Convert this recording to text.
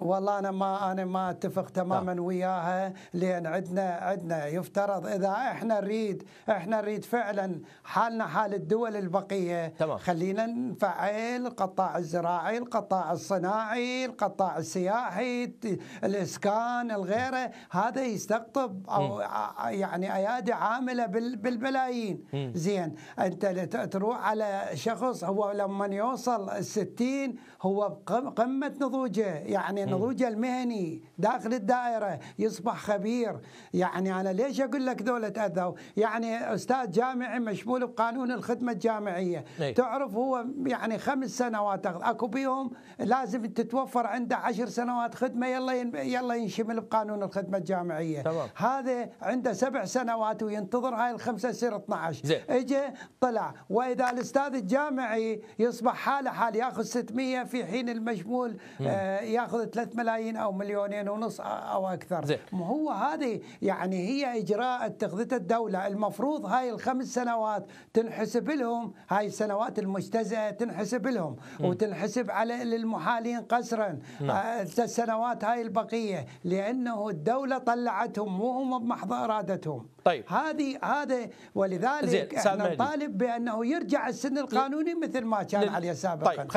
والله انا ما انا ما اتفق تماما لا. نعم. وياها لان عندنا عندنا يفترض اذا احنا نريد احنا نريد فعلا حالنا حال الدول البقيه تمام. خلينا نفعل القطاع الزراعي، القطاع الصناعي، القطاع السياحي، الاسكان، الغيره، هذا يستقطب او م. يعني ايادي عامله بالملايين زين انت تروح على شخص هو لما يوصل الستين هو قمه نضوجه يعني النضوج أيوة. المهني داخل الدائره يصبح خبير يعني انا ليش اقول لك دولة تاذوا يعني استاذ جامعي مشمول بقانون الخدمه الجامعيه أي. تعرف هو يعني خمس سنوات اكو بيهم لازم تتوفر عنده عشر سنوات خدمه يلا يلا ينشمل بقانون الخدمه الجامعيه طبعا. هذا عنده سبع سنوات وينتظر هاي الخمسه يصير 12 زي. اجى طلع واذا الاستاذ الجامعي يصبح حاله حال ياخذ 600 في حين المشمول آه ياخذ ثلاث ملايين او مليونين ونص او اكثر ما هو هذه يعني هي اجراء اتخذته الدوله المفروض هاي الخمس سنوات تنحسب لهم هاي السنوات المجتزئه تنحسب لهم وتنحسب على للمحالين قسرا آه، السنوات هاي البقيه لانه الدوله طلعتهم وهم بمحض ارادتهم طيب هذه هذا ولذلك احنا نطالب بانه يرجع السن القانوني مثل ما كان عليه سابقا طيب